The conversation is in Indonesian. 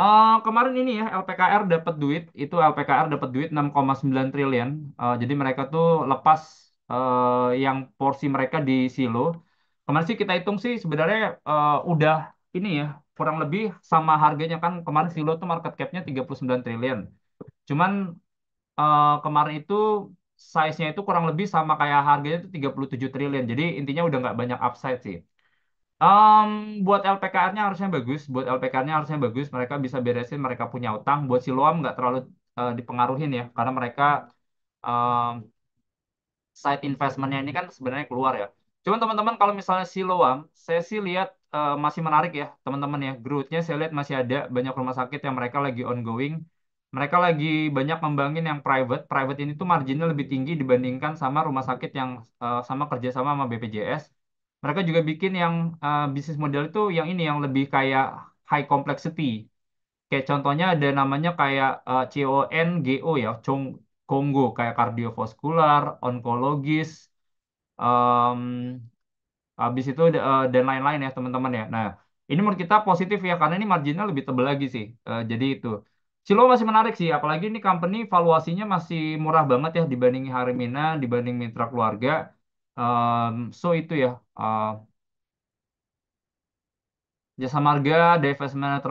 Eh, kemarin ini ya LPKR dapat duit, itu LPKR dapat duit 6,9 triliun. Uh, jadi mereka tuh lepas eh, yang porsi mereka di silo. Kemarin sih kita hitung sih sebenarnya eh, udah ini ya kurang lebih sama harganya kan kemarin silo tuh market cap-nya 39 triliun. Cuman eh, kemarin itu size-nya itu kurang lebih sama kayak harganya itu 37 triliun. Jadi intinya udah nggak banyak upside sih. Um, buat LPKR-nya harusnya bagus, buat LPKR-nya harusnya bagus. Mereka bisa beresin, mereka punya utang. Buat Siloam nggak terlalu uh, dipengaruhin ya, karena mereka um, side investmentnya ini kan sebenarnya keluar ya. Cuman teman-teman kalau misalnya Siloam, saya sih lihat uh, masih menarik ya teman-teman ya. Growth-nya saya lihat masih ada banyak rumah sakit yang mereka lagi ongoing. Mereka lagi banyak membangun yang private. Private ini tuh marginnya lebih tinggi dibandingkan sama rumah sakit yang uh, sama kerjasama sama BPJS mereka juga bikin yang uh, bisnis model itu yang ini yang lebih kayak high complexity. Kayak contohnya ada namanya kayak uh, eh, CONGO ya, Cong Kongo kayak kardiovaskular, onkologis, um, habis itu uh, dan lain-lain ya teman-teman ya. Nah, ini menurut kita positif ya karena ini marginnya lebih tebal lagi sih. Uh, jadi itu. Silo masih menarik sih, apalagi ini company valuasinya masih murah banget ya dibanding Harimina, dibanding mitra keluarga um, so itu ya uh, jasa marga divestment